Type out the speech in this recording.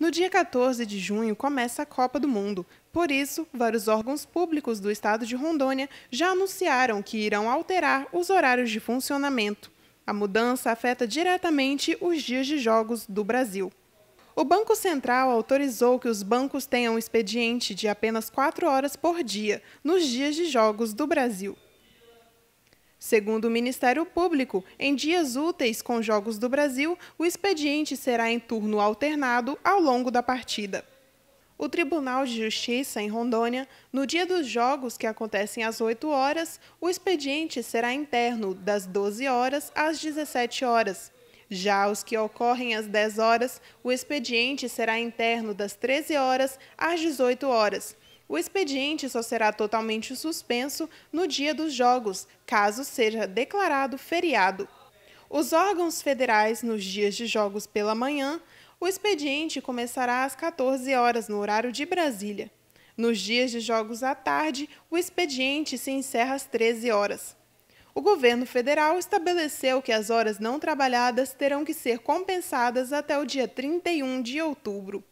No dia 14 de junho começa a Copa do Mundo. Por isso, vários órgãos públicos do estado de Rondônia já anunciaram que irão alterar os horários de funcionamento. A mudança afeta diretamente os dias de jogos do Brasil. O Banco Central autorizou que os bancos tenham um expediente de apenas quatro horas por dia nos dias de jogos do Brasil. Segundo o Ministério Público, em dias úteis com Jogos do Brasil, o expediente será em turno alternado ao longo da partida. O Tribunal de Justiça, em Rondônia, no dia dos jogos, que acontecem às 8 horas, o expediente será interno, das 12 horas às 17 horas. Já os que ocorrem às 10 horas, o expediente será interno das 13 horas às 18 horas. O expediente só será totalmente suspenso no dia dos Jogos, caso seja declarado feriado. Os órgãos federais, nos dias de Jogos pela manhã, o expediente começará às 14 horas, no horário de Brasília. Nos dias de Jogos à tarde, o expediente se encerra às 13 horas. O governo federal estabeleceu que as horas não trabalhadas terão que ser compensadas até o dia 31 de outubro.